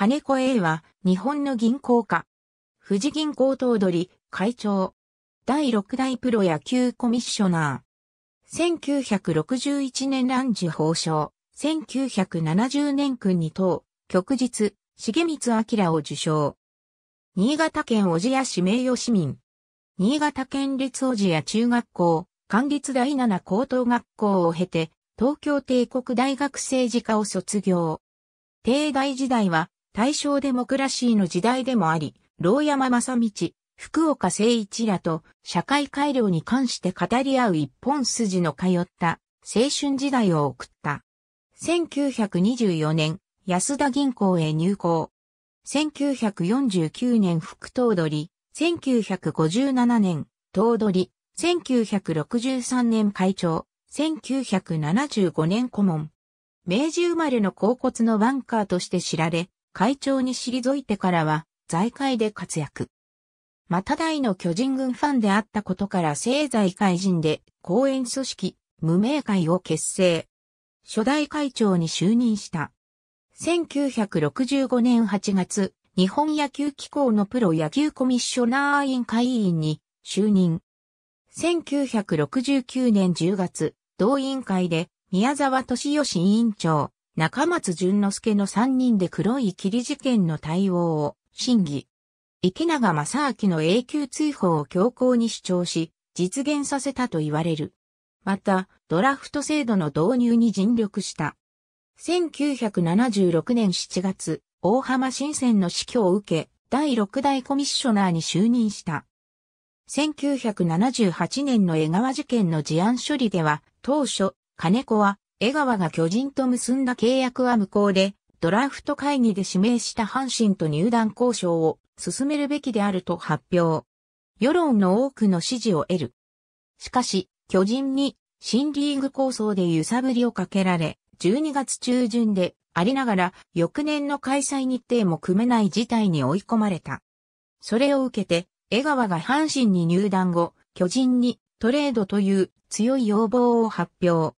金子 A は日本の銀行家。富士銀行頭取会長。第六代プロ野球コミッショナー。1961年乱樹法相。1970年君に党、旭日、重光明を受賞。新潟県小千屋市名誉市民。新潟県立小千屋中学校、管立第七高等学校を経て、東京帝国大学政治科を卒業。帝大時代は大正デモクラシーの時代でもあり、牢山正道、福岡誠一らと社会改良に関して語り合う一本筋の通った青春時代を送った。1924年、安田銀行へ入行。1949年副頭取、1957年、頭取、1963年会長、1975年顧問。明治生まれの甲骨のバンカーとして知られ、会長に退いてからは、財界で活躍。また大の巨人軍ファンであったことから政財界人で公演組織、無名会を結成。初代会長に就任した。1965年8月、日本野球機構のプロ野球コミッショナー委員会委員に就任。1969年10月、同委員会で宮沢敏義委員長、中松淳之介の3人で黒い霧事件の対応を審議。池永正明の永久追放を強行に主張し、実現させたと言われる。また、ドラフト制度の導入に尽力した。1976年7月、大浜新選の死去を受け、第6代コミッショナーに就任した。1978年の江川事件の事案処理では、当初、金子は江川が巨人と結んだ契約は無効で、ドラフト会議で指名した阪神と入団交渉を進めるべきであると発表。世論の多くの支持を得る。しかし、巨人に新リーグ構想で揺さぶりをかけられ、12月中旬でありながら翌年の開催日程も組めない事態に追い込まれた。それを受けて、江川が阪神に入団後、巨人にトレードという強い要望を発表。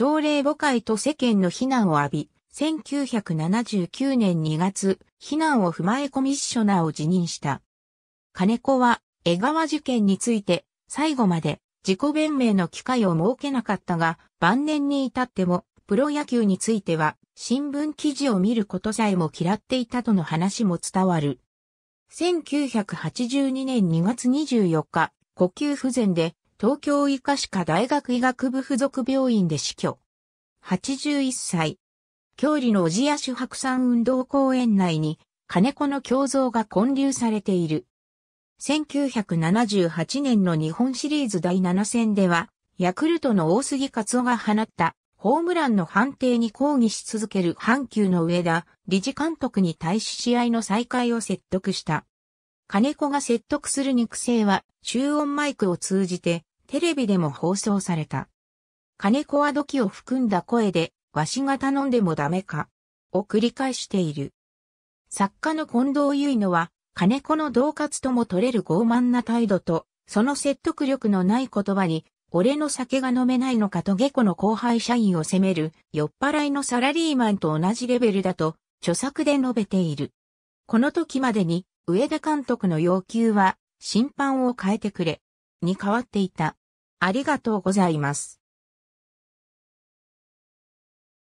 朝礼誤解と世間の非難を浴び、1979年2月、非難を踏まえコミッショナーを辞任した。金子は、江川事件について、最後まで自己弁明の機会を設けなかったが、晩年に至っても、プロ野球については、新聞記事を見ることさえも嫌っていたとの話も伝わる。1982年2月24日、呼吸不全で東京医科歯科大学医学部附属病院で死去。81歳。郷里の小千谷主白山運動公園内に金子の胸像が建立されている。1978年の日本シリーズ第7戦では、ヤクルトの大杉勝夫が放ったホームランの判定に抗議し続ける阪急の上田理事監督に対し試合の再開を説得した。金子が説得する肉声は、中音マイクを通じてテレビでも放送された。金子は土器を含んだ声で、わしが頼んでもダメか、を繰り返している。作家の近藤結乃は、金子の同活とも取れる傲慢な態度と、その説得力のない言葉に、俺の酒が飲めないのかと下戸の後輩社員を責める酔っ払いのサラリーマンと同じレベルだと著作で述べている。この時までに上田監督の要求は審判を変えてくれに変わっていた。ありがとうございます。